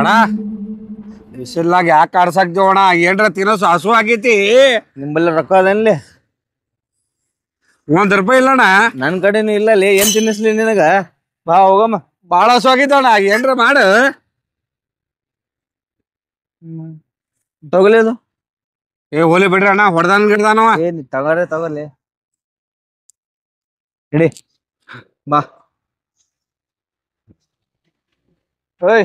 ಅಣ್ಣ ಬಿಸಿಲಾಗ ಯಾಕೆ ಆಡ್ಸಾಕ್ತೀವ ಅಣ್ಣ ಏನ್ರ ತಿನ್ನೋ ಹಸು ಆಗೈತಿ ನಿಂಬಲ್ಲಿ ರೊಕ್ಕ ಅದನ್ಲಿ ಒಂದ್ ರೂಪಾಯಿ ಇಲ್ಲಣ್ಣ ನನ್ನ ಕಡೆನೂ ಇಲ್ಲ ಲೇ ಏನ್ ತಿನ್ನಿಸ್ಲಿ ನಿನಗ ಬಾ ಹೋಗಮ್ಮ ಬಾಳ ಹಸು ಆಗೈತೆ ಅಣ್ಣ ಏನ್ರ ಮಾಡು ತಗೊಲಿ ಅದು ಏ ಹೋಲಿ ಬಿಡ್ರಿ ಅಣ್ಣ ಹೊಡೆದಾನ ಗಿಡ್ದಾನವ ಏನ್ ತಗೋರಿ ತಗೋಲಿ ಇಡಿ ಬಾ ಓಯ್